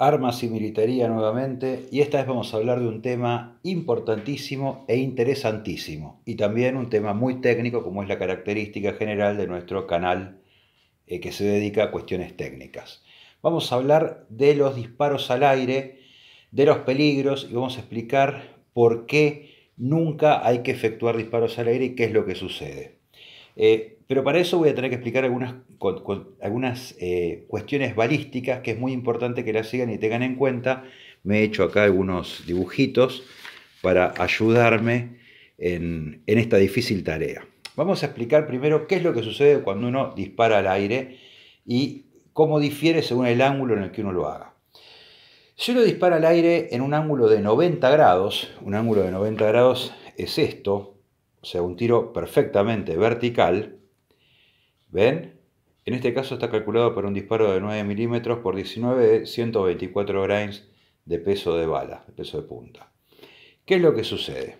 armas y militaría nuevamente y esta vez vamos a hablar de un tema importantísimo e interesantísimo y también un tema muy técnico como es la característica general de nuestro canal eh, que se dedica a cuestiones técnicas. Vamos a hablar de los disparos al aire, de los peligros y vamos a explicar por qué nunca hay que efectuar disparos al aire y qué es lo que sucede. Eh, pero para eso voy a tener que explicar algunas, algunas eh, cuestiones balísticas que es muy importante que las sigan y tengan en cuenta. Me he hecho acá algunos dibujitos para ayudarme en, en esta difícil tarea. Vamos a explicar primero qué es lo que sucede cuando uno dispara al aire y cómo difiere según el ángulo en el que uno lo haga. Si uno dispara al aire en un ángulo de 90 grados, un ángulo de 90 grados es esto, o sea, un tiro perfectamente vertical, ¿ven? En este caso está calculado para un disparo de 9 milímetros por 19, 124 grains de peso de bala, de peso de punta. ¿Qué es lo que sucede?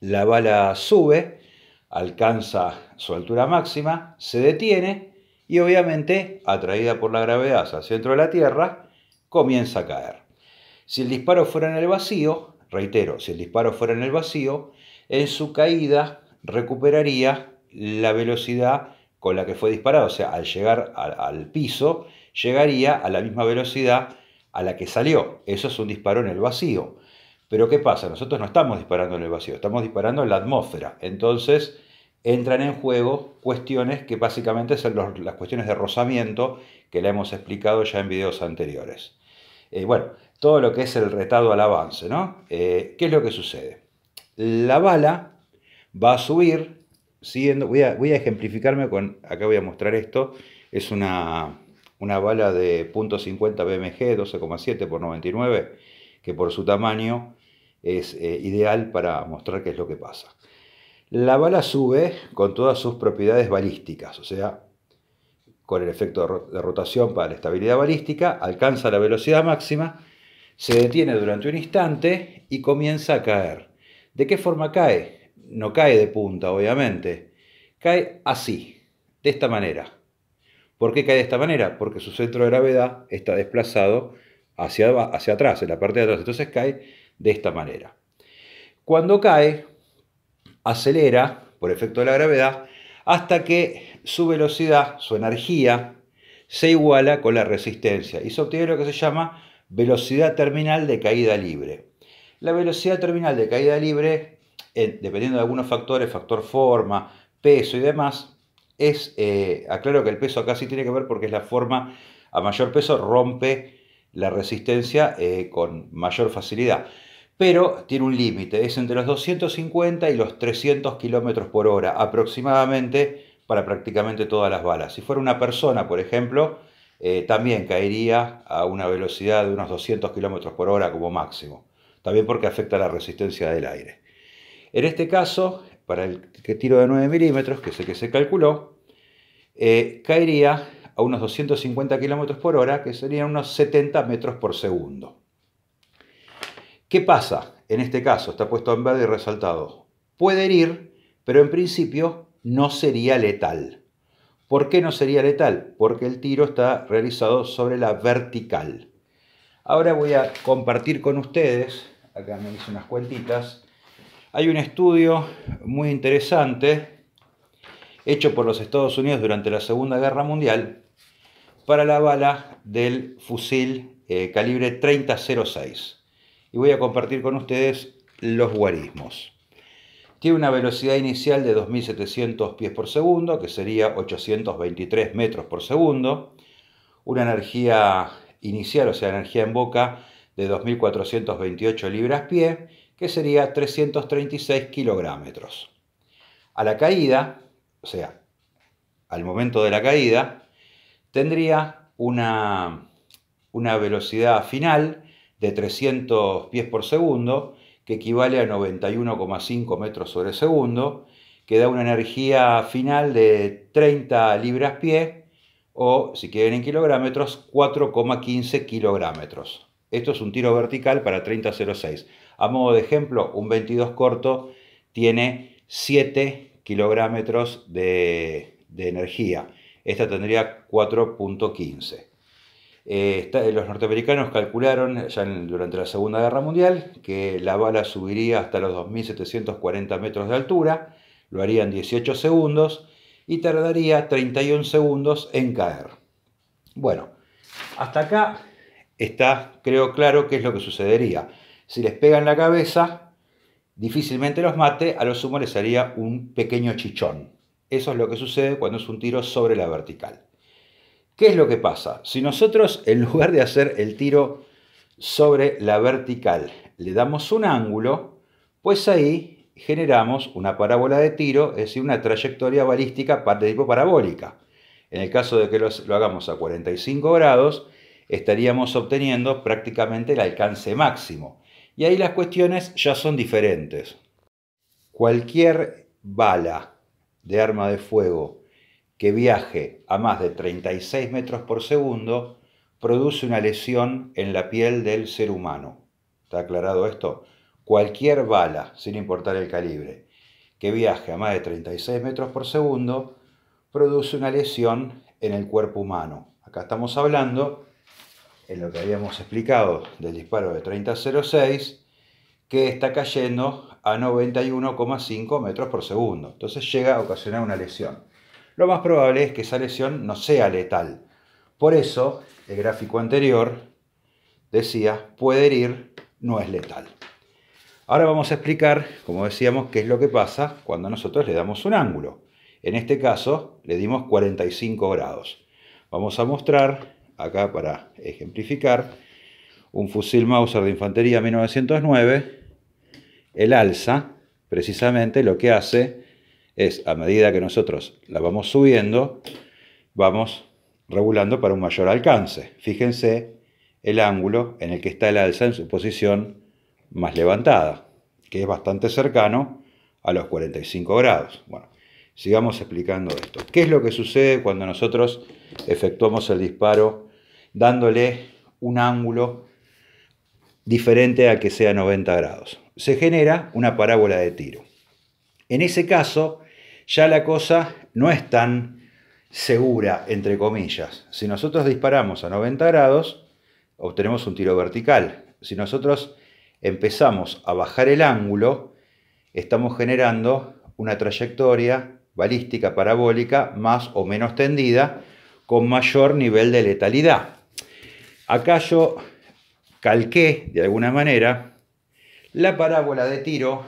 La bala sube, alcanza su altura máxima, se detiene y obviamente, atraída por la gravedad hacia el centro de la Tierra, comienza a caer. Si el disparo fuera en el vacío, reitero, si el disparo fuera en el vacío, en su caída recuperaría la velocidad con la que fue disparado, o sea, al llegar al, piso, llegaría a la misma velocidad a la que salió. Eso es un disparo en el vacío. Pero ¿qué pasa? Nosotros no estamos disparando en el vacío, estamos disparando en la atmósfera. Entonces entran en juego cuestiones que básicamente son las cuestiones de rozamiento que le hemos explicado ya en videos anteriores. Eh, bueno, todo lo que es el retado al avance, ¿no? Eh, ¿Qué es lo que sucede? la bala va a subir siguiendo, voy a, ejemplificarme con, acá voy a mostrar esto, es una, bala de .50 BMG 12,7 por 99, que por su tamaño es eh, ideal para mostrar qué es lo que pasa. La bala sube con todas sus propiedades balísticas, o sea, con el efecto de rotación para la estabilidad balística, alcanza la velocidad máxima, se detiene durante un instante y comienza a caer. ¿De qué forma cae? No cae de punta, obviamente. Cae así, de esta manera. ¿Por qué cae de esta manera? Porque su centro de gravedad está desplazado hacia, hacia atrás, en la parte de atrás. Entonces cae de esta manera. Cuando cae, acelera, por efecto de la gravedad, hasta que su velocidad, su energía, se iguala con la resistencia y se obtiene lo que se llama velocidad terminal de caída libre. La velocidad terminal de caída libre, dependiendo de algunos factores, factor forma, peso y demás, es, eh, aclaro que el peso acá sí tiene que ver porque es la forma, a mayor peso rompe la resistencia eh, con mayor facilidad. Pero tiene un límite, es entre los 250 y los 300 kilómetros por hora aproximadamente para prácticamente todas las balas. Si fuera una persona, por ejemplo, eh, también caería a una velocidad de unos 200 kilómetros por hora como máximo también porque afecta la resistencia del aire. En este caso, para el que tiro de 9 milímetros, que es el que se calculó, eh, caería a unos 250 kilómetros por hora, que serían unos 70 metros por segundo. ¿Qué pasa? En este caso, está puesto en verde y resaltado. Puede herir, pero en principio no sería letal. ¿Por qué no sería letal? Porque el tiro está realizado sobre la vertical. Ahora voy a compartir con ustedes acá me hice unas cuentitas, hay un estudio muy interesante hecho por los Estados Unidos durante la Segunda Guerra Mundial para la bala del fusil eh, calibre 3006. Y voy a compartir con ustedes los guarismos. Tiene una velocidad inicial de 2.700 pies por segundo, que sería 823 metros por segundo. Una energía inicial, o sea, energía en boca, de 2.428 libras-pie, que sería 336 kilogramos. A la caída, o sea, al momento de la caída, tendría una, velocidad final de 300 pies por segundo, que equivale a 91,5 metros sobre segundo, que da una energía final de 30 libras-pie, o si quieren en kilogramos, 4,15 kilogramos. Esto es un tiro vertical para 30.06. A modo de ejemplo, un 22 corto tiene 7 kilogramos de, energía. Esta tendría 4.15. Eh, los norteamericanos calcularon ya durante la Segunda Guerra Mundial que la bala subiría hasta los 2.740 metros de altura, lo harían 18 segundos y tardaría 31 segundos en caer. Bueno, hasta acá está, creo, claro qué es lo que sucedería. Si les pegan la cabeza, difícilmente los mate, a lo sumo les haría un pequeño chichón. Eso es lo que sucede cuando es un tiro sobre la vertical. ¿Qué es lo que pasa? Si nosotros, en lugar de hacer el tiro sobre la vertical, le damos un ángulo, pues ahí generamos una parábola de tiro, es decir, una trayectoria balística de tipo parabólica. En el caso de que lo hagamos a 45 grados, estaríamos obteniendo prácticamente el alcance máximo. Y ahí las cuestiones ya son diferentes. Cualquier bala de arma de fuego que viaje a más de 36 metros por segundo produce una lesión en la piel del ser humano. ¿Está aclarado esto? Cualquier bala, sin importar el calibre, que viaje a más de 36 metros por segundo produce una lesión en el cuerpo humano. Acá estamos hablando en lo que habíamos explicado del disparo de 3006, que está cayendo a 91,5 metros por segundo. Entonces llega a ocasionar una lesión. Lo más probable es que esa lesión no sea letal. Por eso, el gráfico anterior decía, puede herir, no es letal. Ahora vamos a explicar, como decíamos, qué es lo que pasa cuando nosotros le damos un ángulo. En este caso, le dimos 45 grados. Vamos a mostrar acá para ejemplificar, un fusil Mauser de infantería 1909, el alza, precisamente lo que hace es, a medida que nosotros la vamos subiendo, vamos regulando para un mayor alcance. Fíjense el ángulo en el que está el alza en su posición más levantada, que es bastante cercano a los 45 grados. Bueno, sigamos explicando esto. ¿Qué es lo que sucede cuando nosotros efectuamos el disparo dándole un ángulo diferente a que sea 90 grados. Se genera una parábola de tiro. En ese caso, ya la cosa no es tan segura, entre comillas. Si nosotros disparamos a 90 grados, obtenemos un tiro vertical. Si nosotros empezamos a bajar el ángulo, estamos generando una trayectoria balística parabólica más o menos tendida con mayor nivel de letalidad. Acá yo calqué, de alguna manera, la parábola de tiro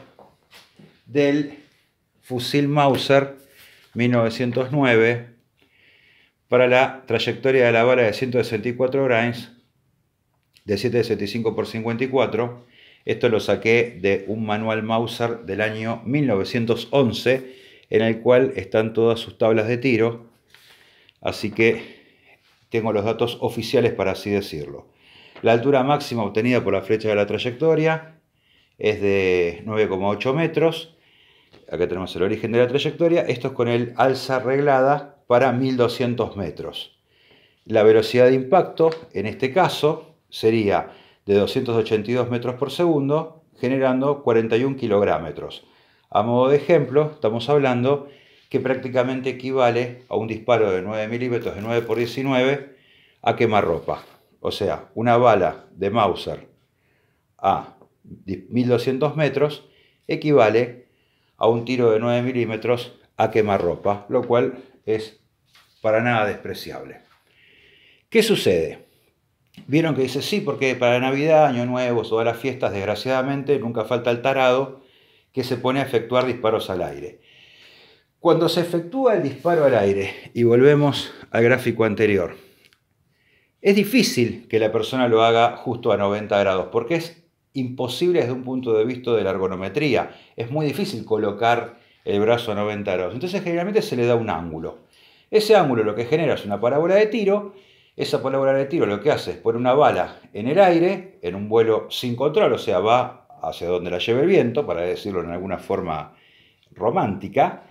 del fusil Mauser 1909 para la trayectoria de la bala de 164 grains de 7,65 por 54. Esto lo saqué de un manual Mauser del año 1911 en el cual están todas sus tablas de tiro. Así que tengo los datos oficiales para así decirlo. La altura máxima obtenida por la flecha de la trayectoria es de 9,8 metros. Acá tenemos el origen de la trayectoria. Esto es con el alza reglada para 1200 metros. La velocidad de impacto, en este caso, sería de 282 metros por segundo, generando 41 kilogramos. A modo de ejemplo, estamos hablando que prácticamente equivale a un disparo de 9 milímetros de 9 por 19 a quemarropa. O sea, una bala de Mauser a 1200 metros equivale a un tiro de 9 milímetros a quemarropa, lo cual es para nada despreciable. ¿Qué sucede? Vieron que dice sí, porque para Navidad, Año Nuevo, todas las fiestas, desgraciadamente, nunca falta el tarado que se pone a efectuar disparos al aire. Cuando se efectúa el disparo al aire, y volvemos al gráfico anterior, es difícil que la persona lo haga justo a 90 grados, porque es imposible desde un punto de vista de la ergonometría. Es muy difícil colocar el brazo a 90 grados. Entonces generalmente se le da un ángulo. Ese ángulo lo que genera es una parábola de tiro. Esa parábola de tiro lo que hace es poner una bala en el aire, en un vuelo sin control, o sea, va hacia donde la lleve el viento, para decirlo en alguna forma romántica,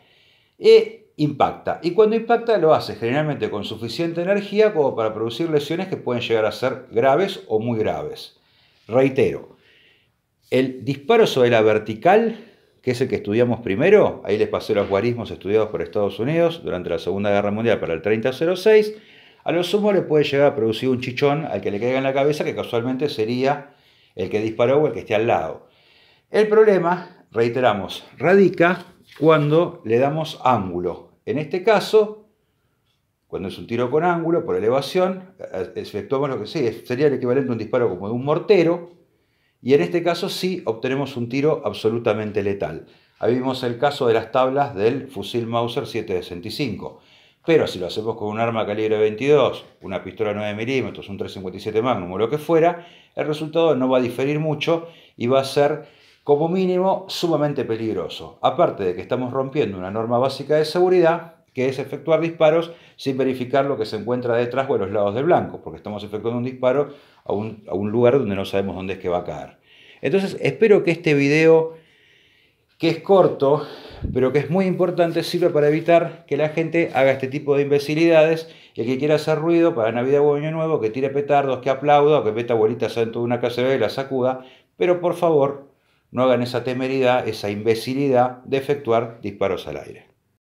e impacta. Y cuando impacta lo hace generalmente con suficiente energía como para producir lesiones que pueden llegar a ser graves o muy graves. Reitero, el disparo sobre la vertical, que es el que estudiamos primero, ahí les pasé los guarismos estudiados por Estados Unidos durante la Segunda Guerra Mundial para el 3006, a lo sumo le puede llegar a producir un chichón al que le caiga en la cabeza, que casualmente sería el que disparó o el que esté al lado. El problema, reiteramos, radica cuando le damos ángulo. En este caso, cuando es un tiro con ángulo, por elevación, eh, efectuamos lo que sí, sería el equivalente a un disparo como de un mortero, y en este caso sí obtenemos un tiro absolutamente letal. Ahí vimos el caso de las tablas del fusil Mauser 765. Pero si lo hacemos con un arma calibre 22, una pistola 9 milímetros, un 357 Magnum o lo que fuera, el resultado no va a diferir mucho y va a ser como mínimo sumamente peligroso, aparte de que estamos rompiendo una norma básica de seguridad que es efectuar disparos sin verificar lo que se encuentra detrás o a los lados de blanco, porque estamos efectuando un disparo a un, lugar donde no sabemos dónde es que va a caer. Entonces, espero que este video, que es corto, pero que es muy importante, sirva para evitar que la gente haga este tipo de imbecilidades y el que quiera hacer ruido para Navidad o Año Nuevo, que tire petardos, que aplauda o que meta bolitas dentro de una casa y la sacuda, pero por favor, no hagan esa temeridad, esa imbecilidad de efectuar disparos al aire.